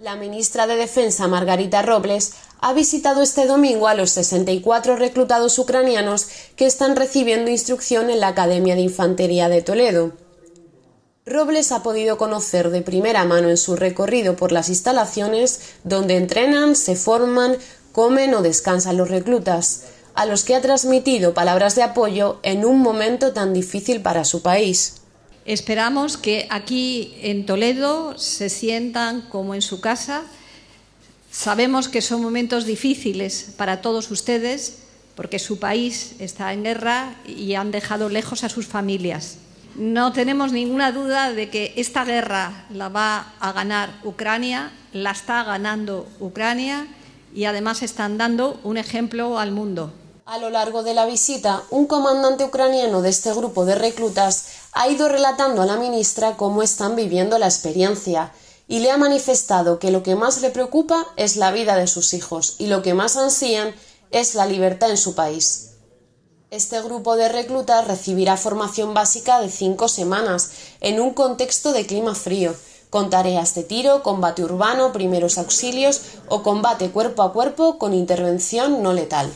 La ministra de Defensa, Margarita Robles, ha visitado este domingo a los 64 reclutados ucranianos que están recibiendo instrucción en la Academia de Infantería de Toledo. Robles ha podido conocer de primera mano en su recorrido por las instalaciones donde entrenan, se forman, comen o descansan los reclutas, a los que ha transmitido palabras de apoyo en un momento tan difícil para su país. Esperamos que aquí en Toledo se sientan como en su casa. Sabemos que son momentos difíciles para todos ustedes porque su país está en guerra y han dejado lejos a sus familias. No tenemos ninguna duda de que esta guerra la va a ganar Ucrania, la está ganando Ucrania y además están dando un ejemplo al mundo. A lo largo de la visita, un comandante ucraniano de este grupo de reclutas ha ido relatando a la ministra cómo están viviendo la experiencia y le ha manifestado que lo que más le preocupa es la vida de sus hijos y lo que más ansían es la libertad en su país. Este grupo de reclutas recibirá formación básica de cinco semanas en un contexto de clima frío, con tareas de tiro, combate urbano, primeros auxilios o combate cuerpo a cuerpo con intervención no letal.